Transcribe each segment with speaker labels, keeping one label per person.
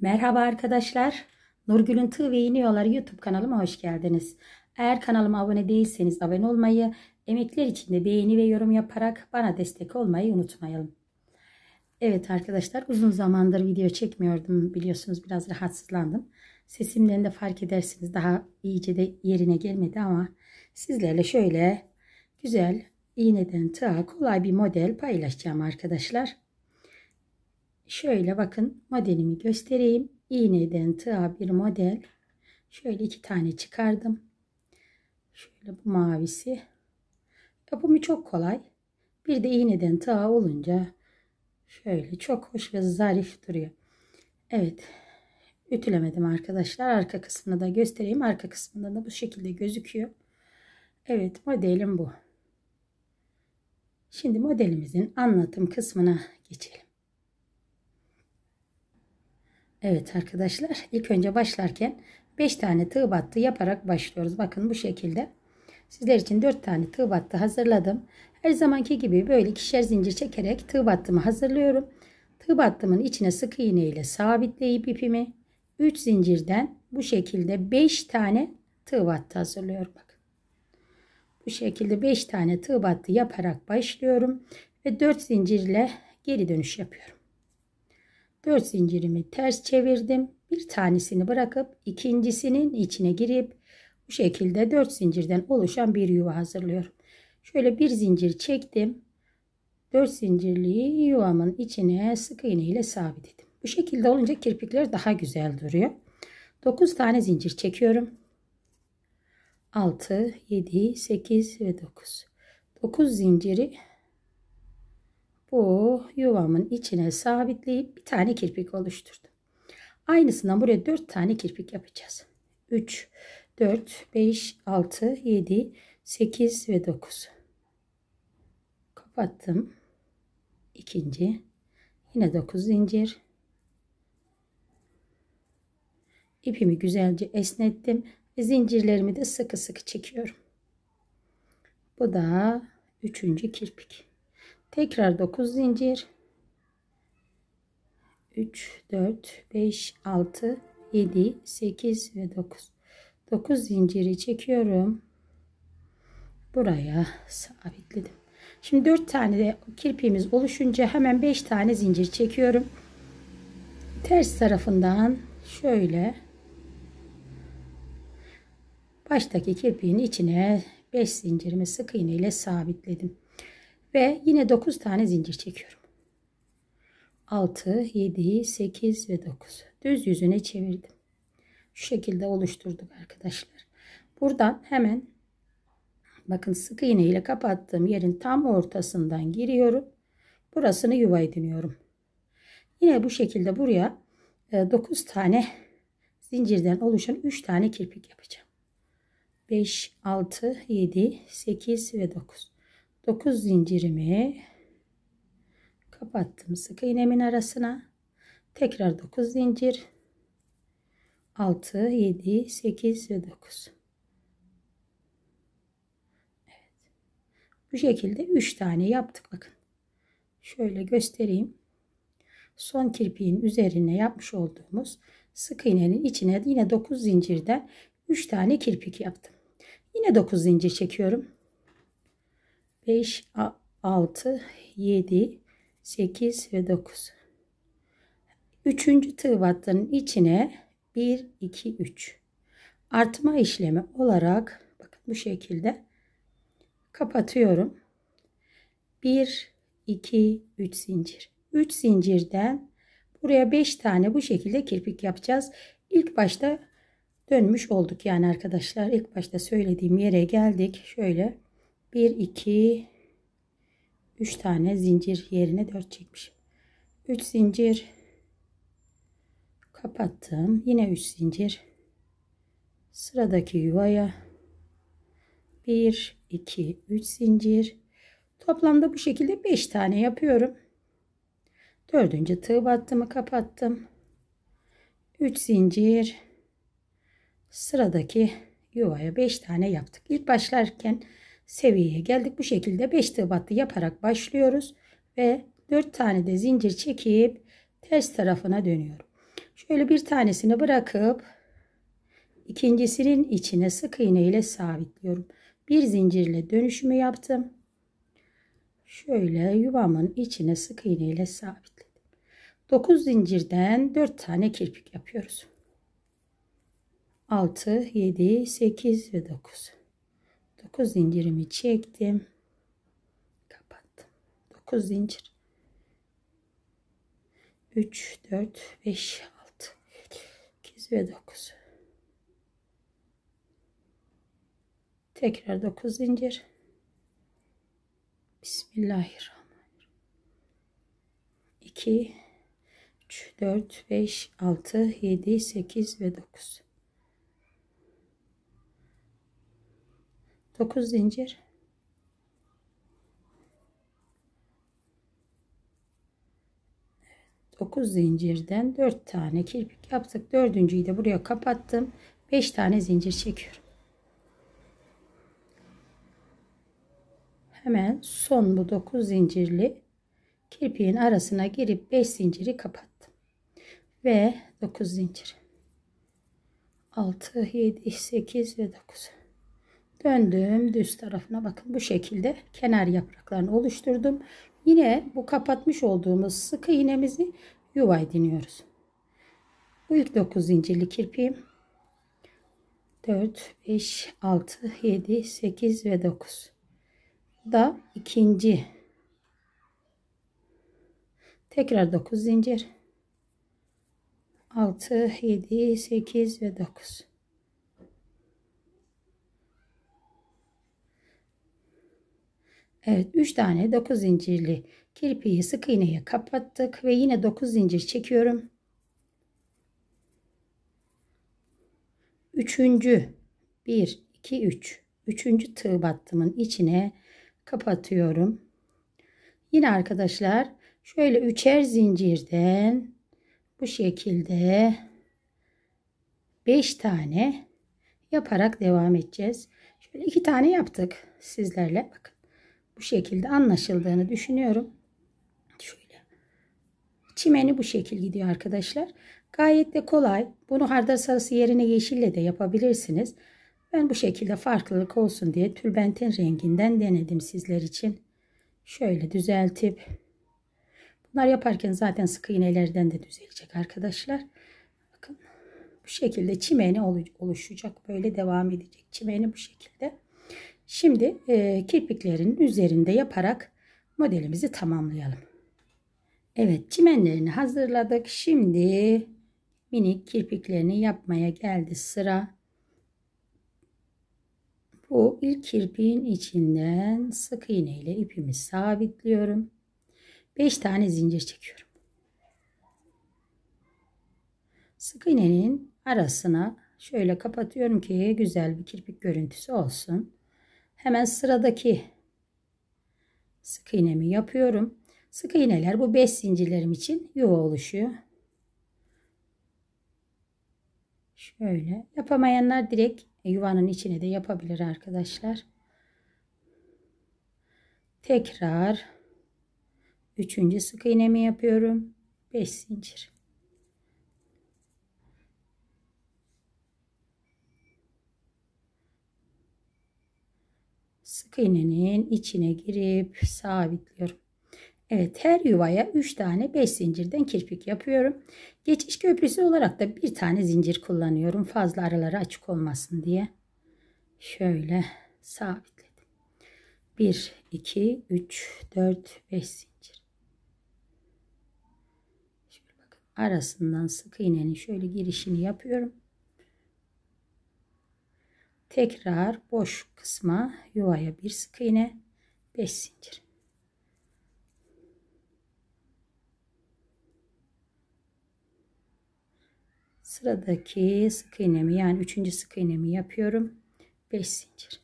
Speaker 1: Merhaba arkadaşlar. Nurgül'ün Tığ ve İniyorlar YouTube kanalıma hoş geldiniz. Eğer kanalıma abone değilseniz abone olmayı, emekler için de beğeni ve yorum yaparak bana destek olmayı unutmayalım. Evet arkadaşlar uzun zamandır video çekmiyordum biliyorsunuz biraz rahatsızlandım. Sesimden de fark edersiniz daha iyice de yerine gelmedi ama sizlerle şöyle güzel iğneden tığa kolay bir model paylaşacağım arkadaşlar. Şöyle bakın modelimi göstereyim. İğneden tığa bir model. Şöyle iki tane çıkardım. Şöyle bu mavisi. Yapımı çok kolay. Bir de iğneden tığa olunca şöyle çok hoş ve zarif duruyor. Evet. Ütülemedim arkadaşlar. Arka kısmını da göstereyim. Arka kısmında da bu şekilde gözüküyor. Evet modelim bu. Şimdi modelimizin anlatım kısmına geçelim. Evet arkadaşlar ilk önce başlarken 5 tane tığ battı yaparak başlıyoruz. Bakın bu şekilde. Sizler için 4 tane tığ battı hazırladım. Her zamanki gibi böyle ikişer zincir çekerek tığ battımı hazırlıyorum. Tığ battımın içine sık iğne ile sabitleyip ipimi 3 zincirden bu şekilde 5 tane tığ battı hazırlıyorum. Bakın. Bu şekilde 5 tane tığ battı yaparak başlıyorum ve 4 zincirle geri dönüş yapıyorum. 4 zincirimi ters çevirdim. Bir tanesini bırakıp ikincisinin içine girip bu şekilde 4 zincirden oluşan bir yuva hazırlıyorum. Şöyle bir zincir çektim. 4 zincirli yuvamın içine sık iğne ile sabitledim. Bu şekilde olunca kirpikler daha güzel duruyor. 9 tane zincir çekiyorum. 6, 7, 8 ve 9. 9 zinciri bu yuvamın içine sabitleyip bir tane kirpik oluşturdum. Aynısından buraya 4 tane kirpik yapacağız. 3, 4, 5, 6, 7, 8 ve 9. Kapattım. İkinci. Yine 9 zincir. İpimi güzelce esnettim. Ve zincirlerimi de sıkı sıkı çekiyorum. Bu da üçüncü kirpik tekrar 9 zincir 3 4 5 6 7 8 ve 9 9 zinciri çekiyorum buraya sabitledim şimdi 4 tane de kirpiğimiz oluşunca hemen 5 tane zincir çekiyorum ters tarafından şöyle baştaki kirpiğin içine 5 zincirimi sık iğne ile sabitledim ve yine 9 tane zincir çekiyorum. 6, 7, 8 ve 9. Düz yüzüne çevirdim. Şu şekilde oluşturduk arkadaşlar. Buradan hemen bakın sık iğne ile kapattığım yerin tam ortasından giriyorum. Burasını yuva ediniyorum. Yine bu şekilde buraya 9 e, tane zincirden oluşan 3 tane kirpik yapacağım. 5, 6, 7, 8 ve 9. 9 zincirimi kapattım sık iğnemin arasına tekrar 9 zincir 6 7 8 ve 9 evet. bu şekilde 3 tane yaptık bakın şöyle göstereyim son kirpiğin üzerine yapmış olduğumuz sık iğnenin içine yine 9 zincirden 3 tane kirpik yaptım yine 9 zincir çekiyorum 5, 6, 7, 8 ve 9. Üçüncü tığ tığbattanın içine 1, 2, 3. Artma işlemi olarak bakın bu şekilde kapatıyorum. 1, 2, 3 zincir. 3 zincirden buraya 5 tane bu şekilde kirpik yapacağız. ilk başta dönmüş olduk yani arkadaşlar. ilk başta söylediğim yere geldik. Şöyle 1 2 3 tane zincir yerine 4 çekmişim 3 zincir kapattım yine 3 zincir sıradaki yuvaya 1 2 3 zincir toplamda bu şekilde 5 tane yapıyorum dördüncü tığ battımı kapattım 3 zincir sıradaki yuvaya 5 tane yaptık ilk başlarken seviyeye geldik. Bu şekilde 5 tığ battı yaparak başlıyoruz ve 4 tane de zincir çekip ters tarafına dönüyorum. Şöyle bir tanesini bırakıp ikincisinin içine sık iğne ile sabitliyorum. Bir zincirle dönüşümü yaptım. Şöyle yuvamın içine sık iğne ile sabitledim. 9 zincirden 4 tane kirpik yapıyoruz. 6, 7, 8 ve 9. 9 zincirimi çektim. Kapattım. 9 zincir. 3 4 5 6 8 ve 9. Tekrar 9 zincir. Bismillahirrahmanirrahim. 2 3 4 5 6 7 8 ve 9. 9 zincir evet, 9 zincirden 4 tane kirpik yaptık. Dördüncüyü de buraya kapattım. 5 tane zincir çekiyorum. Hemen son bu 9 zincirli kirpiğin arasına girip 5 zinciri kapattım. Ve 9 zincir. 6, 7, 8 ve 9. Döndüm düz tarafına bakın bu şekilde kenar yapraklarını oluşturdum. Yine bu kapatmış olduğumuz sıkı iğnemizi yuva ediniyoruz. Bu ilk 9 zincirli kirpiğim 4, 5, 6, 7, 8 ve 9 da ikinci tekrar 9 zincir 6, 7, 8 ve 9 Evet 3 tane 9 zincirli kirpiği sık iğneye kapattık ve yine 9 zincir çekiyorum. Üçüncü 1 2 3 üçüncü tığ battımın içine kapatıyorum. Yine arkadaşlar şöyle üçer zincirden bu şekilde 5 tane yaparak devam edeceğiz. Şöyle iki tane yaptık sizlerle. Bakın bu şekilde anlaşıldığını düşünüyorum. Şöyle. Çimeni bu şekilde gidiyor arkadaşlar. Gayet de kolay. Bunu hardal sarısı yerine yeşille de yapabilirsiniz. Ben bu şekilde farklılık olsun diye tülbentin renginden denedim sizler için. Şöyle düzeltip bunlar yaparken zaten sık iğnelerden de düzelecek arkadaşlar. Bakın bu şekilde çimeni oluşacak. Böyle devam edecek. Çimeni bu şekilde. Şimdi e, kirpiklerin üzerinde yaparak modelimizi tamamlayalım. Evet çimenlerini hazırladık. Şimdi minik kirpiklerini yapmaya geldi sıra. Bu ilk kirpiğin içinden sık iğne ile ipimi sabitliyorum. 5 tane zincir çekiyorum. Sık iğnenin arasına şöyle kapatıyorum ki güzel bir kirpik görüntüsü olsun. Hemen sıradaki sık iğnemi yapıyorum. Sık iğneler bu 5 zincirlerim için yuva oluşuyor. Şöyle yapamayanlar direkt yuvanın içine de yapabilir arkadaşlar. Tekrar 3. sık iğnemi yapıyorum. 5 zincir. sık iğnenin içine girip sabitliyorum. Evet her yuvaya 3 tane 5 zincirden kirpik yapıyorum. Geçiş köprüsü olarak da bir tane zincir kullanıyorum. Fazla araları açık olmasın diye. Şöyle sabitledim. 1, 2, 3, 4, 5 zincir. Şöyle bakın arasından sık iğnenin şöyle girişini yapıyorum tekrar boş kısma yuvaya bir sık iğne 5 zincir sıradaki sık iğnemi yani üçüncü sık iğnemi yapıyorum 5 zincir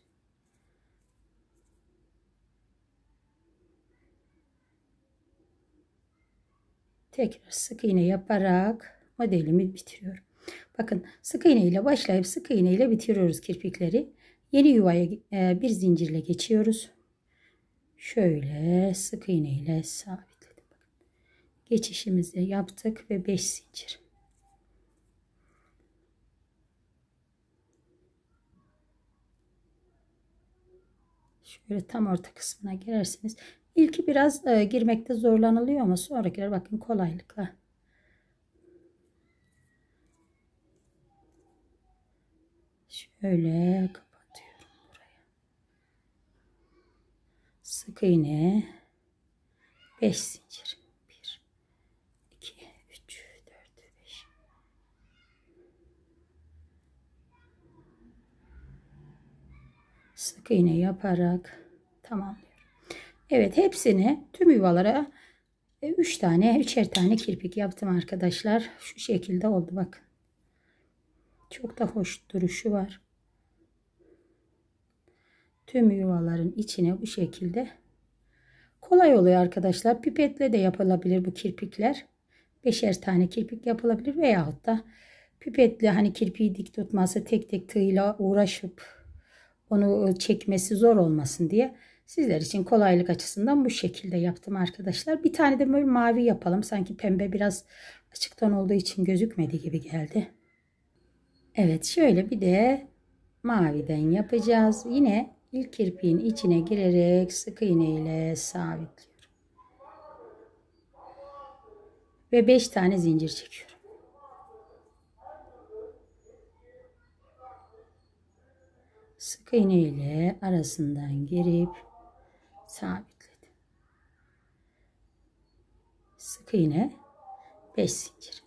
Speaker 1: tekrar sık iğne yaparak modelimi bitiriyorum Bakın sık iğne ile başlayıp sık iğne ile bitiriyoruz kirpikleri. Yeni yuvaya e, bir zincirle geçiyoruz. Şöyle sık iğne ile sabitledim. Geçişimizi yaptık ve 5 zincir. Şöyle tam orta kısmına girersiniz. İlki biraz e, girmekte zorlanılıyor ama sonrakiler bakın kolaylıkla Öyle kapatıyorum buraya. Sık iğne 5 zincir. 1 2 3 4 5 Sık iğne yaparak tamamlıyorum. Evet hepsini tüm yuvalara 3 e, tane üçer tane kirpik yaptım arkadaşlar. Şu şekilde oldu bakın. Çok da hoş duruşu var tüm yuvaların içine bu şekilde kolay oluyor arkadaşlar. Pipetle de yapılabilir bu kirpikler. Beşer tane kirpik yapılabilir veyahut da pipetle hani kirpiği dik tutması tek tek tığıyla uğraşıp onu çekmesi zor olmasın diye sizler için kolaylık açısından bu şekilde yaptım arkadaşlar. Bir tane de böyle mavi yapalım. Sanki pembe biraz açıktan olduğu için gözükmedi gibi geldi. Evet şöyle bir de maviden yapacağız. Yine İlk kirpiğin içine girerek sık iğne ile sabitliyorum. Ve 5 tane zincir çekiyorum. Sık iğne ile arasından girip sabitledim. Sık iğne 5 zincir.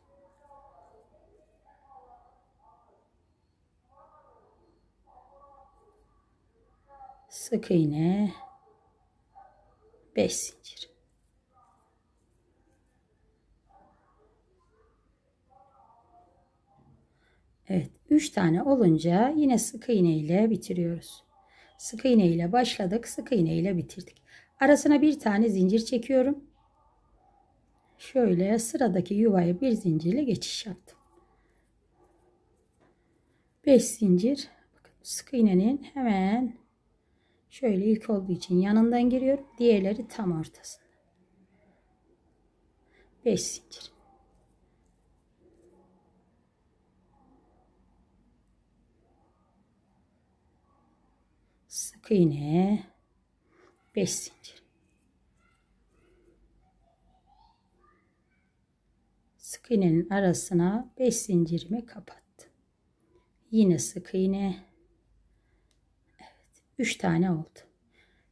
Speaker 1: sık iğne 5 zincir Evet 3 tane olunca yine sık iğne ile bitiriyoruz sık iğne ile başladık sık iğne ile bitirdik arasına bir tane zincir çekiyorum şöyle sıradaki yuvaya bir zincirle geçiş yaptım 5 zincir sık iğnenin hemen Şöyle ilk olduğu için yanından giriyorum. Diğerleri tam ortasında. 5 zincir. Sık iğne 5 zincir. Sık iğnenin arasına 5 zincirimi kapattım. Yine sık iğne 3 tane oldu.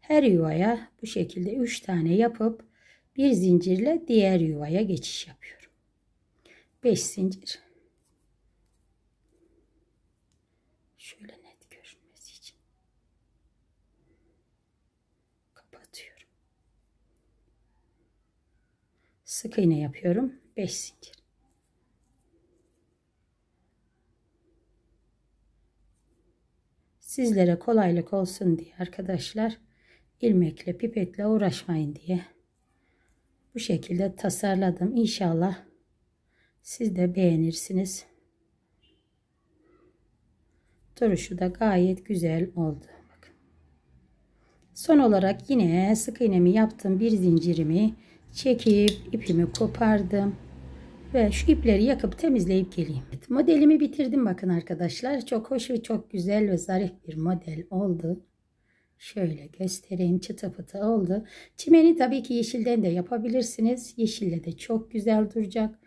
Speaker 1: Her yuvaya bu şekilde 3 tane yapıp bir zincirle diğer yuvaya geçiş yapıyorum. 5 zincir. Şöyle net görünmesi için. Kapatıyorum. Sık iğne yapıyorum. 5 zincir. Sizlere kolaylık olsun diye arkadaşlar ilmekle pipetle uğraşmayın diye bu şekilde tasarladım. İnşallah siz de beğenirsiniz. Duruşu da gayet güzel oldu. Son olarak yine sık iğnemi yaptım. Bir zincirimi çekip ipimi kopardım ve şu ipleri yakıp temizleyip geleyim. Evet, modelimi bitirdim bakın arkadaşlar. Çok hoş ve çok güzel ve zarif bir model oldu. Şöyle göstereyim çıtı pıtı oldu. Çimeni tabii ki yeşilden de yapabilirsiniz. Yeşille de çok güzel duracak.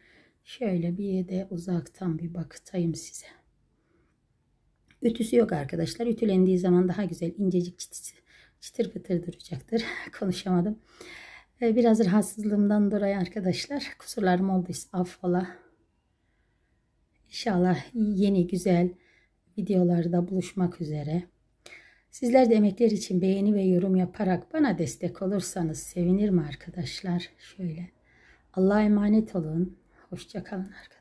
Speaker 1: Şöyle bir de uzaktan bir bakıtayım size. Ütüsü yok arkadaşlar. Ütülendiği zaman daha güzel incecik çıtı, çıtır pıtır duracaktır. Konuşamadım. Ee, biraz rahatsızlığımdan dolayı arkadaşlar kusurlarım olduysa affola. İnşallah yeni güzel videolarda buluşmak üzere. Sizler de emekler için beğeni ve yorum yaparak bana destek olursanız sevinirim arkadaşlar. Şöyle Allah'a emanet olun. Hoşçakalın arkadaşlar.